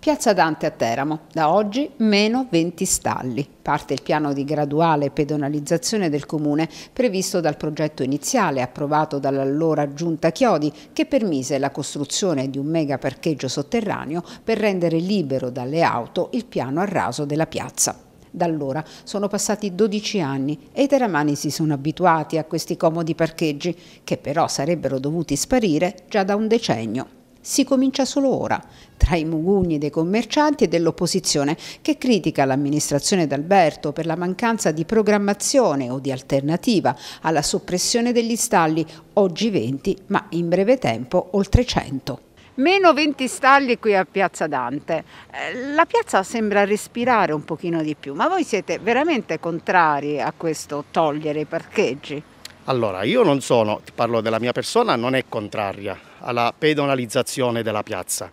Piazza Dante a Teramo, da oggi meno 20 stalli. Parte il piano di graduale pedonalizzazione del comune previsto dal progetto iniziale approvato dall'allora Giunta Chiodi che permise la costruzione di un mega parcheggio sotterraneo per rendere libero dalle auto il piano a raso della piazza. Da allora sono passati 12 anni e i teramani si sono abituati a questi comodi parcheggi che però sarebbero dovuti sparire già da un decennio. Si comincia solo ora, tra i mugugni dei commercianti e dell'opposizione che critica l'amministrazione d'Alberto per la mancanza di programmazione o di alternativa alla soppressione degli stalli, oggi 20 ma in breve tempo oltre 100 meno 20 stalli qui a Piazza Dante. Eh, la piazza sembra respirare un pochino di più, ma voi siete veramente contrari a questo togliere i parcheggi? Allora, io non sono, parlo della mia persona, non è contraria alla pedonalizzazione della piazza,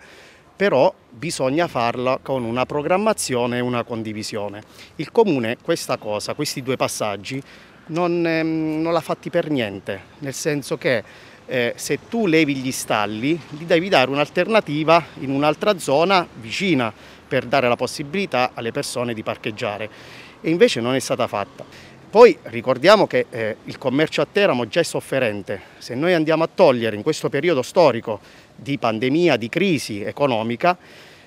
però bisogna farla con una programmazione e una condivisione. Il comune questa cosa, questi due passaggi, non, ehm, non l'ha fatti per niente, nel senso che eh, se tu levi gli stalli, gli devi dare un'alternativa in un'altra zona vicina per dare la possibilità alle persone di parcheggiare e invece non è stata fatta. Poi ricordiamo che eh, il commercio a Teramo già è sofferente, se noi andiamo a togliere in questo periodo storico di pandemia, di crisi economica,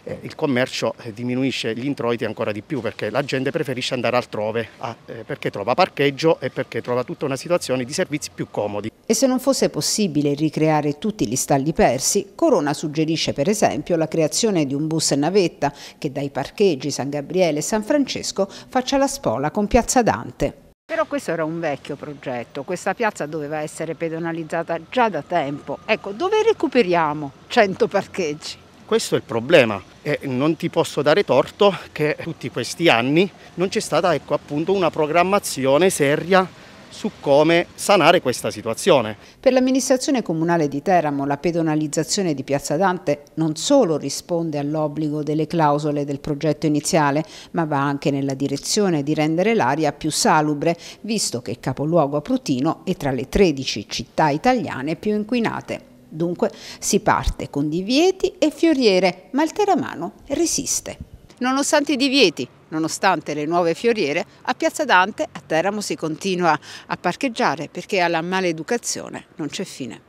eh, il commercio eh, diminuisce gli introiti ancora di più perché la gente preferisce andare altrove a, eh, perché trova parcheggio e perché trova tutta una situazione di servizi più comodi. E se non fosse possibile ricreare tutti gli stalli persi, Corona suggerisce per esempio la creazione di un bus navetta che dai parcheggi San Gabriele e San Francesco faccia la spola con Piazza Dante. Però questo era un vecchio progetto, questa piazza doveva essere pedonalizzata già da tempo. Ecco, dove recuperiamo 100 parcheggi? Questo è il problema e non ti posso dare torto che tutti questi anni non c'è stata ecco, appunto, una programmazione seria su come sanare questa situazione. Per l'amministrazione comunale di Teramo la pedonalizzazione di Piazza Dante non solo risponde all'obbligo delle clausole del progetto iniziale, ma va anche nella direzione di rendere l'aria più salubre, visto che il capoluogo Aprutino è tra le 13 città italiane più inquinate. Dunque si parte con divieti e fioriere, ma il teramano resiste. Nonostante i divieti, nonostante le nuove fioriere, a Piazza Dante a Teramo si continua a parcheggiare perché alla maleducazione non c'è fine.